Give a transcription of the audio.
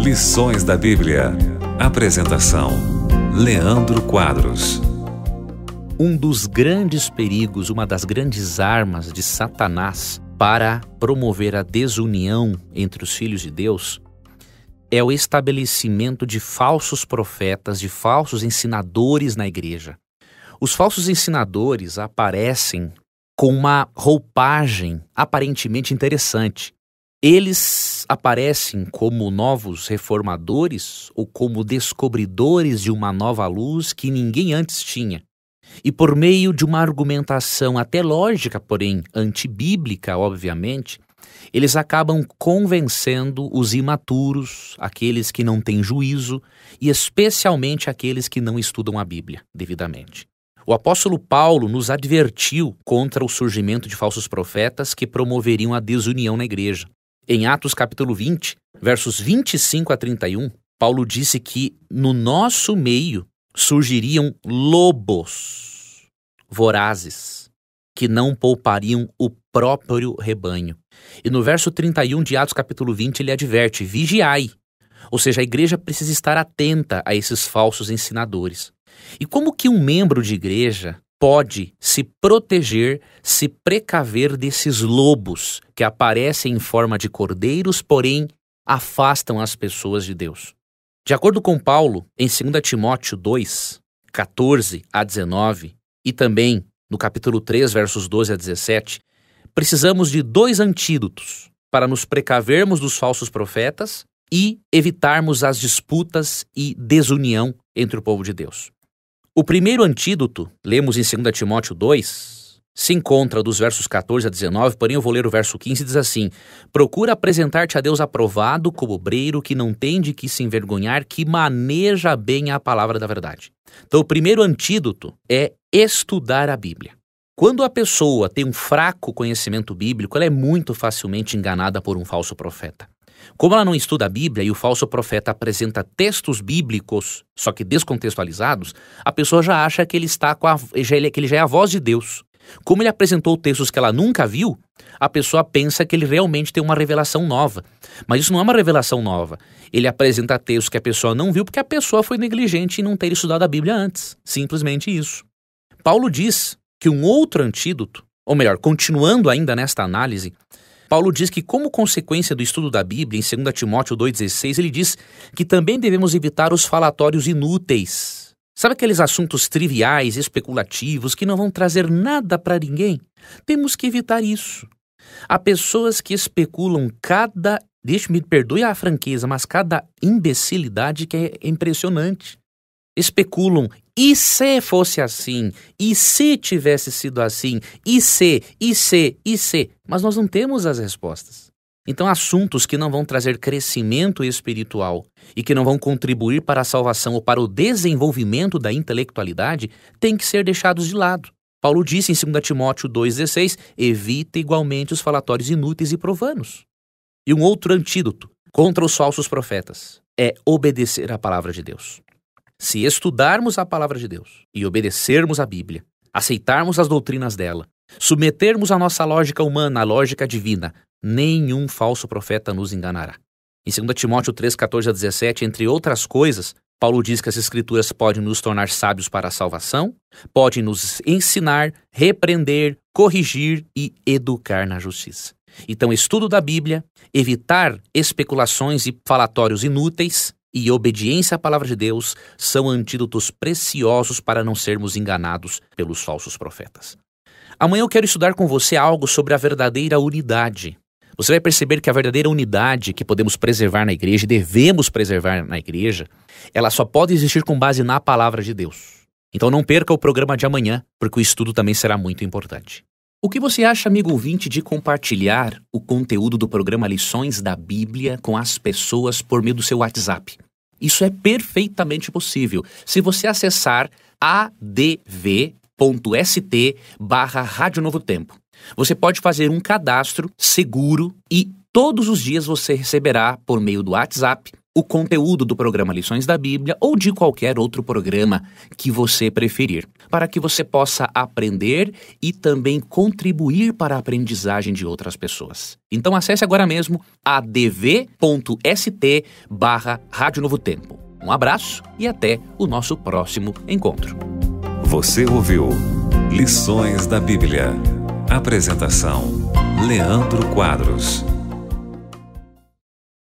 Lições da Bíblia. Apresentação: Leandro Quadros. Um dos grandes perigos, uma das grandes armas de Satanás para promover a desunião entre os filhos de Deus é o estabelecimento de falsos profetas, de falsos ensinadores na igreja. Os falsos ensinadores aparecem com uma roupagem aparentemente interessante. Eles aparecem como novos reformadores ou como descobridores de uma nova luz que ninguém antes tinha. E por meio de uma argumentação até lógica, porém antibíblica, obviamente, eles acabam convencendo os imaturos, aqueles que não têm juízo e especialmente aqueles que não estudam a Bíblia devidamente. O apóstolo Paulo nos advertiu contra o surgimento de falsos profetas que promoveriam a desunião na igreja. Em Atos capítulo 20, versos 25 a 31, Paulo disse que no nosso meio surgiriam lobos vorazes que não poupariam o próprio rebanho. E no verso 31 de Atos capítulo 20 ele adverte: vigiai. Ou seja, a igreja precisa estar atenta a esses falsos ensinadores. E como que um membro de igreja pode se proteger, se precaver desses lobos que aparecem em forma de cordeiros, porém afastam as pessoas de Deus? De acordo com Paulo, em 2 Timóteo 2, 14 a 19, e também no capítulo 3, versos 12 a 17, precisamos de dois antídotos para nos precavermos dos falsos profetas e evitarmos as disputas e desunião entre o povo de Deus. O primeiro antídoto, lemos em 2 Timóteo 2, se encontra dos versos 14 a 19, porém eu vou ler o verso 15 e diz assim: Procura apresentar-te a Deus aprovado, como obreiro que não tem de que se envergonhar, que maneja bem a palavra da verdade. Então, o primeiro antídoto é estudar a Bíblia. Quando a pessoa tem um fraco conhecimento bíblico, ela é muito facilmente enganada por um falso profeta. Como ela não estuda a Bíblia e o falso profeta apresenta textos bíblicos, só que descontextualizados, a pessoa já acha que ele está com a, que ele já é a voz de Deus. Como ele apresentou textos que ela nunca viu, a pessoa pensa que ele realmente tem uma revelação nova. Mas isso não é uma revelação nova. Ele apresenta textos que a pessoa não viu porque a pessoa foi negligente em não ter estudado a Bíblia antes. Simplesmente isso. Paulo diz que um outro antídoto, ou melhor, continuando ainda nesta análise, Paulo diz que, como consequência do estudo da Bíblia, em 2 Timóteo 2,16, ele diz que também devemos evitar os falatórios inúteis. Sabe aqueles assuntos triviais, especulativos, que não vão trazer nada para ninguém? Temos que evitar isso. Há pessoas que especulam cada. Deixe-me, perdoe a franqueza, mas cada imbecilidade que é impressionante. Especulam e se fosse assim? E se tivesse sido assim? E se, e se, e se? Mas nós não temos as respostas. Então, assuntos que não vão trazer crescimento espiritual e que não vão contribuir para a salvação ou para o desenvolvimento da intelectualidade têm que ser deixados de lado. Paulo disse em 2 Timóteo 2,16: evita igualmente os falatórios inúteis e profanos. E um outro antídoto contra os falsos profetas é obedecer à palavra de Deus. Se estudarmos a palavra de Deus e obedecermos à Bíblia, aceitarmos as doutrinas dela, submetermos a nossa lógica humana à lógica divina, nenhum falso profeta nos enganará. Em 2 Timóteo 3, 14 a 17, entre outras coisas, Paulo diz que as Escrituras podem nos tornar sábios para a salvação, podem nos ensinar, repreender, corrigir e educar na justiça. Então, estudo da Bíblia, evitar especulações e falatórios inúteis, e obediência à palavra de Deus são antídotos preciosos para não sermos enganados pelos falsos profetas. Amanhã eu quero estudar com você algo sobre a verdadeira unidade. Você vai perceber que a verdadeira unidade que podemos preservar na igreja, e devemos preservar na igreja, ela só pode existir com base na palavra de Deus. Então não perca o programa de amanhã, porque o estudo também será muito importante. O que você acha, amigo ouvinte, de compartilhar o conteúdo do programa Lições da Bíblia com as pessoas por meio do seu WhatsApp? Isso é perfeitamente possível. Se você acessar adv.st barra Rádio Novo Tempo. Você pode fazer um cadastro seguro e todos os dias você receberá, por meio do WhatsApp, o conteúdo do programa Lições da Bíblia ou de qualquer outro programa que você preferir, para que você possa aprender e também contribuir para a aprendizagem de outras pessoas. Então acesse agora mesmo adv.st barra Rádio Novo Tempo. Um abraço e até o nosso próximo encontro. Você ouviu Lições da Bíblia. Apresentação Leandro Quadros.